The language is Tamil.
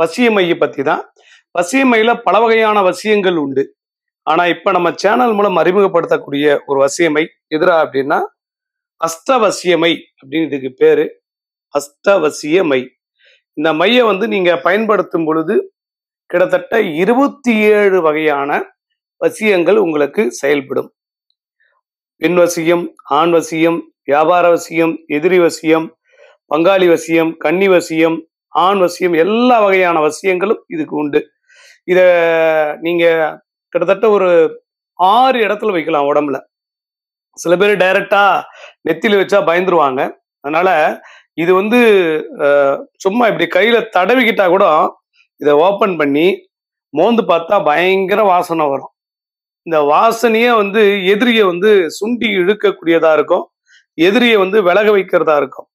வசியமையை பற்றி தான் வசியமையில் பல வகையான வசியங்கள் உண்டு ஆனால் இப்போ நம்ம சேனல் மூலம் அறிமுகப்படுத்தக்கூடிய ஒரு வசியமை எதிரா அப்படின்னா அஸ்தவசியமை அப்படின்னு இதுக்கு பேர் அஸ்தவசியமை இந்த மையை வந்து நீங்கள் பயன்படுத்தும் பொழுது கிட்டத்தட்ட இருபத்தி ஏழு வகையான வசியங்கள் உங்களுக்கு செயல்படும் பெண் வசியம் ஆண் வசியம் வியாபார வசியம் எதிரி வசியம் பங்காளி வசியம் கன்னி வசியம் ஆண் வசியம் எல்லா வகையான வசியங்களும் இதுக்கு உண்டு இத நீங்க கிட்டத்தட்ட ஒரு ஆறு இடத்துல வைக்கலாம் உடம்புல சில பேர் டைரக்டா நெத்தியில் வச்சா பயந்துருவாங்க அதனால இது வந்து சும்மா இப்படி கையில தடவிக்கிட்டா கூட இதை ஓப்பன் பண்ணி மோந்து பார்த்தா பயங்கர வாசனை வரும் இந்த வாசனையே வந்து எதிரியை வந்து சுண்டி இழுக்கக்கூடியதா இருக்கும் எதிரியை வந்து விலக வைக்கிறதா இருக்கும்